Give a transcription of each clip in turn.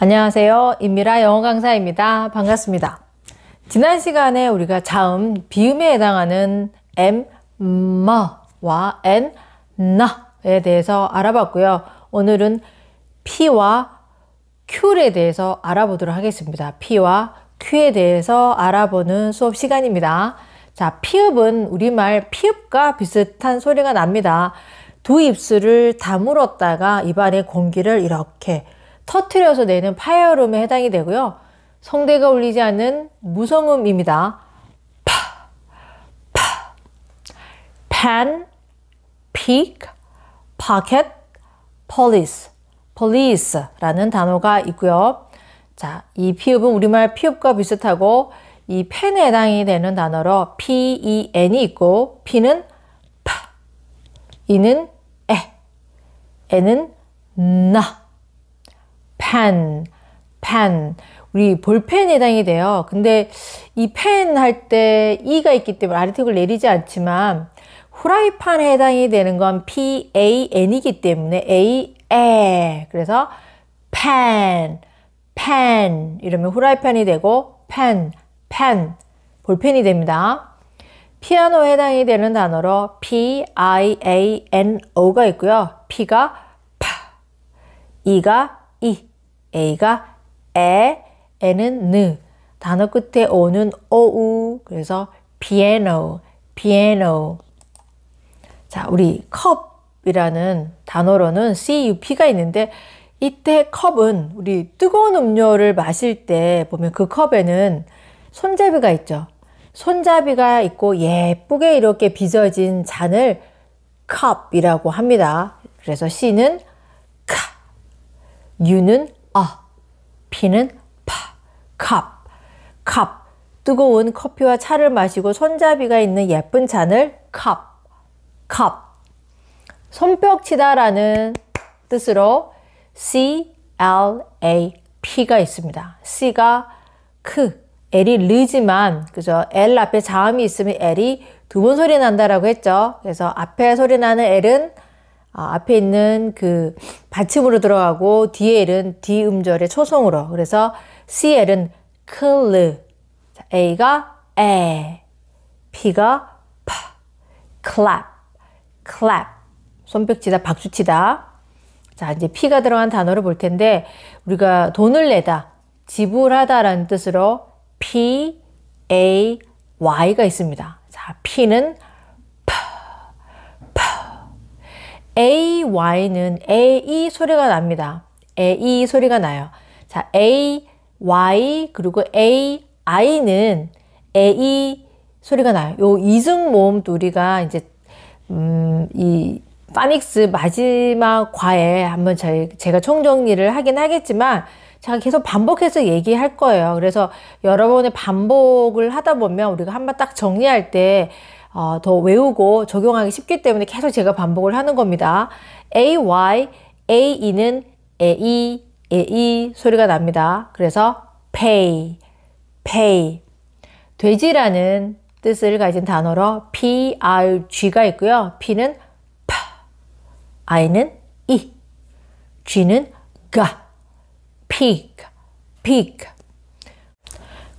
안녕하세요. 인미라 영어 강사입니다. 반갑습니다. 지난 시간에 우리가 자음, 비음에 해당하는 m, 머와 n, 나에 대해서 알아봤고요. 오늘은 p와 q에 대해서 알아보도록 하겠습니다. p와 q에 대해서 알아보는 수업 시간입니다. 자, 피읍은 우리말 피읍과 비슷한 소리가 납니다. 두 입술을 다물었다가 입안의 공기를 이렇게 터트려서 내는 파열음에 해당이 되고요. 성대가 울리지 않는 무성음입니다. 파, 파, 팬, 픽, n pick, p o c k 라는 단어가 있고요. 자, 이 피읍은 우리말 피읍과 비슷하고 이 펜에 해당이 되는 단어로 p, e, n이 있고 p는 파, 이는 에, 에는 나. 펜, 펜. 우리 볼펜에 해당이 돼요. 근데 이 펜 할때 E가 있기 때문에 아래턱을 내리지 않지만 후라이팬에 해당이 되는 건 PAN이기 때문에 A, 에. 그래서 pen, pen 이러면 후라이팬이 되고 pen, pen, 볼펜이 됩니다. 피아노에 해당이 되는 단어로 P, I, A, N, O가 있고요. P가 파, E가 E, A가 에, 에는 느, 단어 끝에 오는 오우, 그래서 piano, p 자, 우리 컵이라는 단어로는 CUP가 있는데 이때 컵은 우리 뜨거운 음료를 마실 때 보면 그 컵에는 손잡이가 있죠. 손잡이가 있고 예쁘게 이렇게 빚어진 잔을 컵이라고 합니다. 그래서 C는 카, U는 아, 피는 파, 컵, 컵. 뜨거운 커피와 차를 마시고 손잡이가 있는 예쁜 잔을 컵, 컵. 손뼉치다라는 뜻으로 C L A P가 있습니다. C가 크, L이 르지만 그죠? L 앞에 자음이 있으면 L이 두 번 소리 난다라고 했죠. 그래서 앞에 소리 나는 L은 어, 앞에 있는 그 받침으로 들어가고 DL은 D 음절의 초성으로 그래서 CL은 클르 A가 에 P가 파클 l 클 p 손뼉치다 박수치다 자 이제 P가 들어간 단어를 볼 텐데 우리가 돈을 내다 지불하다 라는 뜻으로 P A Y가 있습니다 자 P는 AY는 AE 소리가 납니다. AE 소리가 나요. 자, AY 그리고 AI는 AE 소리가 나요. 요 이중 모음도 우리가 이제 음, 이 파닉스 마지막 과에 한번 저희, 제가 총정리를 하긴 하겠지만 제가 계속 반복해서 얘기할 거예요. 그래서 여러 번의 반복을 하다 보면 우리가 한번 딱 정리할 때 어, 더 외우고 적용하기 쉽기 때문에 계속 제가 반복을 하는 겁니다. ay, ae는 ee, ee 소리가 납니다. 그래서 pay, pay. 돼지라는 뜻을 가진 단어로 p, i, g가 있고요. p는 p, i는 e, g는 g pig, pig.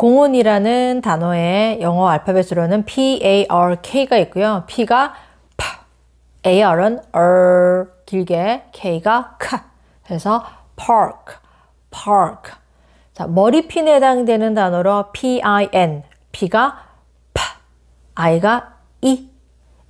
공원이라는 단어의 영어 알파벳으로는 P-A-R-K가 있고요. P가 파, AR은 R 길게, K가 K 해서 park, park. 자, 머리핀에 해당되는 단어로 P-I-N, P가 파, I가 E,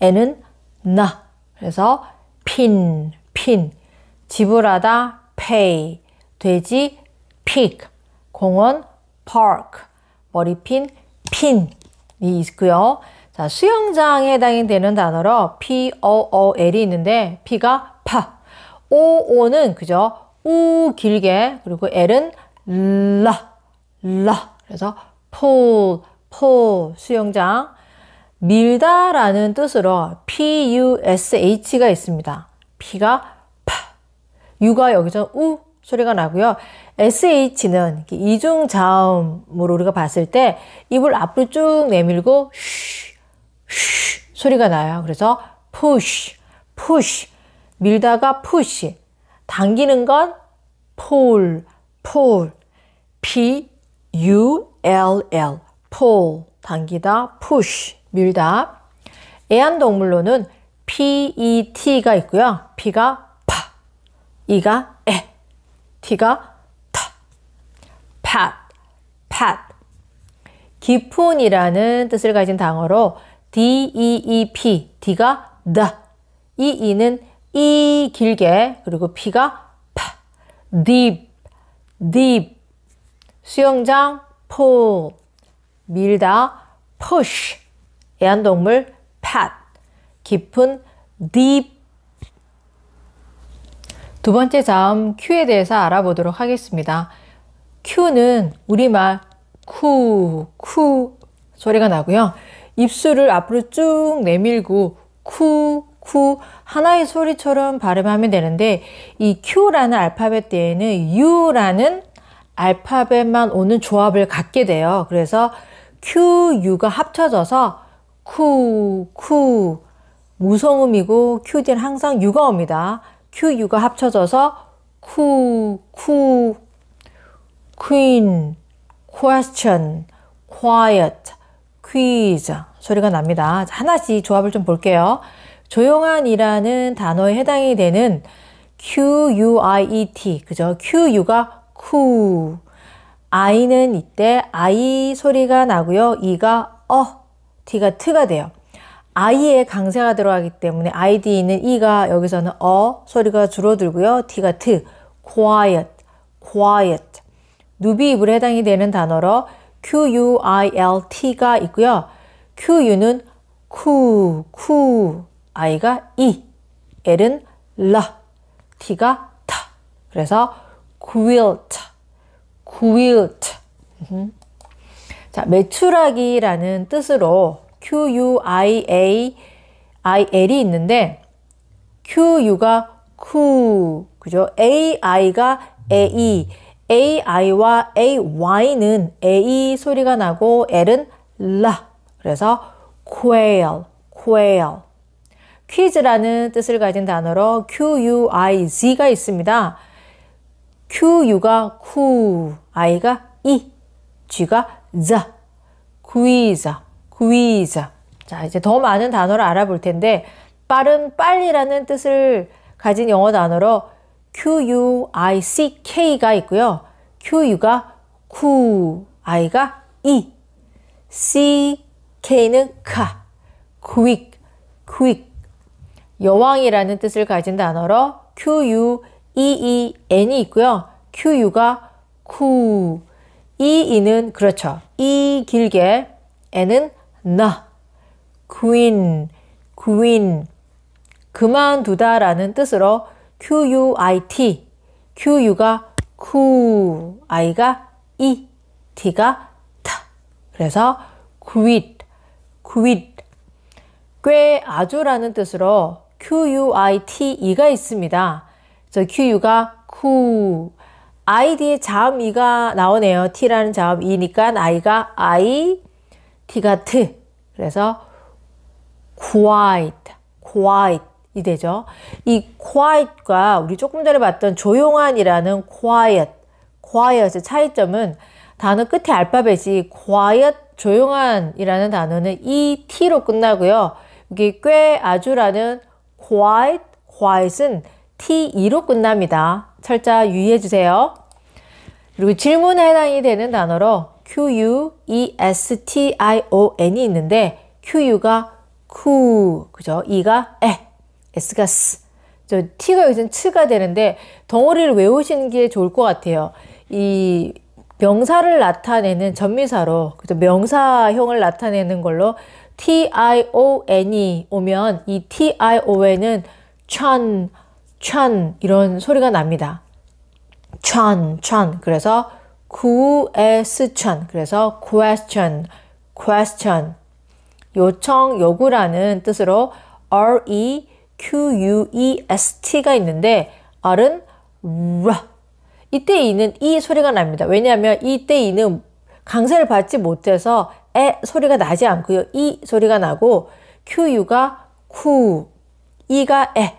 N은 나. 그래서 pin, pin. 지불하다, pay. 돼지, pig. 공원, park. 머리핀, 핀이 있고요. 자, 수영장에 해당이 되는 단어로 P-O-O-L이 있는데 P가 파, O-O는 그죠? 우 길게, 그리고 L은 라, 라. 그래서 pull, pull, 수영장. 밀다라는 뜻으로 P-U-S-H가 있습니다. P가 파, U가 여기서 우, 소리가 나고요. SH는 이중 자음으로 우리가 봤을 때 입을 앞으로 쭉 내밀고 쉬, 쉬 소리가 나요. 그래서 push, push 밀다가 push 당기는 건 pull, pull p u l l pull 당기다 push 밀다 애완동물로는 PET가 있고요. P가 파, E가 에 귀가 탁, pat, pat. 깊은이라는 뜻을 가진 단어로 D, E, E, P, D가 the, E, E는 E 길게, 그리고 P가 파, deep, deep. 수영장 pull, 밀다 push, 애완동물 pat, 깊은 deep 두 번째 자음 Q에 대해서 알아보도록 하겠습니다. Q는 우리말 쿠, 쿠 소리가 나고요. 입술을 앞으로 쭉 내밀고 쿠, 쿠 하나의 소리처럼 발음하면 되는데 이 Q라는 알파벳 뒤에는 U라는 알파벳만 오는 조합을 갖게 돼요. 그래서 Q, U가 합쳐져서 쿠, 쿠 무소음이고 Q는 항상 U가 옵니다. QU가 합쳐져서 쿠, 쿠, 퀸, question, quiet, quiz 소리가 납니다. 하나씩 조합을 좀 볼게요. 조용한이라는 단어에 해당이 되는 QUIET 그죠? QU가 쿠, I는 이때 I 소리가 나고요. E가 어, T가 트가 돼요. I에 강세가 들어가기 때문에 ID 있는 E가 여기서는 어 소리가 줄어들고요. T가 트, quiet, quiet. 누비 입을 해당이 되는 단어로 Q-U-I-L-T가 있고요. Q-U는 쿠, 쿠, I가 E, L은 라, T가 타. 그래서 quilt, quilt. 음. 자, 매출하기라는 뜻으로 QUIA, IL이 있는데 QU가 Q, 그죠? AI가 AE, AI와 AY는 AE 소리가 나고 L은 라. 그래서 quail, quail. 퀴즈라는 뜻을 가진 단어로 QUIZ가 있습니다. QU가 Q, I가 E, G가 Z, quiz, 구이자. 자, 이제 더 많은 단어를 알아볼 텐데 빠른 빨리라는 뜻을 가진 영어 단어로 QUICK가 있고요. QU가 쿠, I가 이, CK는 카, quick, quick. 여왕이라는 뜻을 가진 단어로 QUEEN이 있고요. QU가 쿠, EE는 그렇죠. E 길게, N은 나 구인 구인 그만두다라는 뜻으로 QUIT QU가 쿠 I가 이 T가 타 그래서 quit 꽤 아주라는 뜻으로 QUITE가 있습니다. 저 QU가 쿠 ID에 자음 이가 나오네요. T라는 자음 이니까 I가 I, T가 T 그래서 quiet, q u i e 이 되죠. 이 quiet과 우리 조금 전에 봤던 조용한이라는 quiet, quiet의 차이점은 단어 끝에 알파벳이 quiet, 조용한이라는 단어는 et로 끝나고요. 여기 꽤 아주라는 quiet, quiet은 t2로 끝납니다. 철자 유의해 주세요. 그리고 질문에 해당이 되는 단어로 Q-U-E-S-T-I-O-N이 있는데 Q-U가 쿠, 그죠? E가 에, S가 스. 저 T가 요즘 츠가 되는데 덩어리를 외우시는 게 좋을 것 같아요. 이 명사를 나타내는 전미사로, 그죠? 명사형을 나타내는 걸로 T-I-O-N이 오면 이 T-I-O-N은 천, 천 이런 소리가 납니다. 천, 천. 그래서 question 그래서 question question 요청 요구라는 뜻으로 r e q u e s t가 있는데 r은 r 이때 이는 이 e 소리가 납니다. 왜냐하면 이때 이는 강세를 받지 못해서 에 소리가 나지 않고요. 이 e 소리가 나고 qU가 쿠, 이가 에,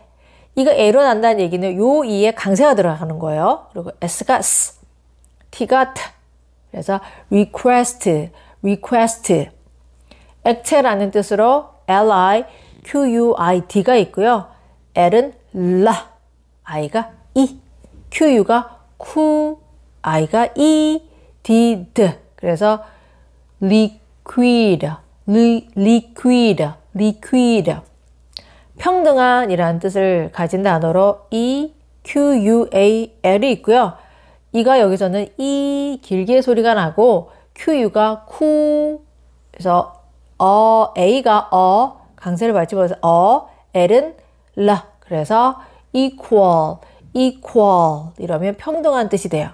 이거 에로 난다는 얘기는 요 이에 강세가 들어가는 거예요. 그리고 s가 스. T가 T. 그래서 request, request. 액체라는 뜻으로 li, qui, d가 있고요. l은 la, i가 e, qu가 q, i가 e, d, d. 그래서 liquid, li, liquid, liquid. 평등한이라는 뜻을 가진 단어로 e, q, u, a, l이 있고요. 이가 여기서는 이 길게 소리가 나고 큐유가쿠 그래서 어 A가 어 강세를 받지 못서어 L은 라 그래서 equal equal 이러면 평등한 뜻이 돼요.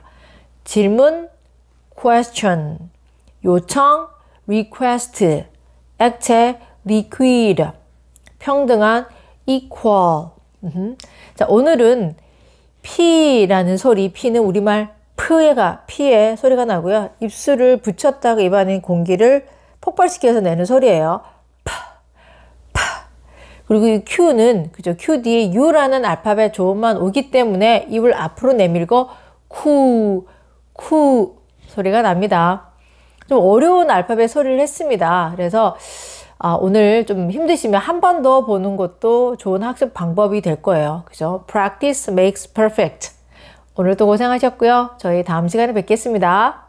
질문 question 요청 request 액체 liquid 평등한 equal 자 오늘은 피라는 소리, 피는 우리말 프에가 피에 소리가 나고요. 입술을 붙였다가 입안에 공기를 폭발시켜서 내는 소리예요. 파, 파. 그리고 이 Q는 그죠? Q 뒤에 U라는 알파벳 조음만 오기 때문에 입을 앞으로 내밀고 쿠, 쿠 소리가 납니다. 좀 어려운 알파벳 소리를 했습니다. 그래서 아, 오늘 좀 힘드시면 한 번 더 보는 것도 좋은 학습 방법이 될 거예요. 그죠? Practice makes perfect. 오늘도 고생하셨고요. 저희 다음 시간에 뵙겠습니다.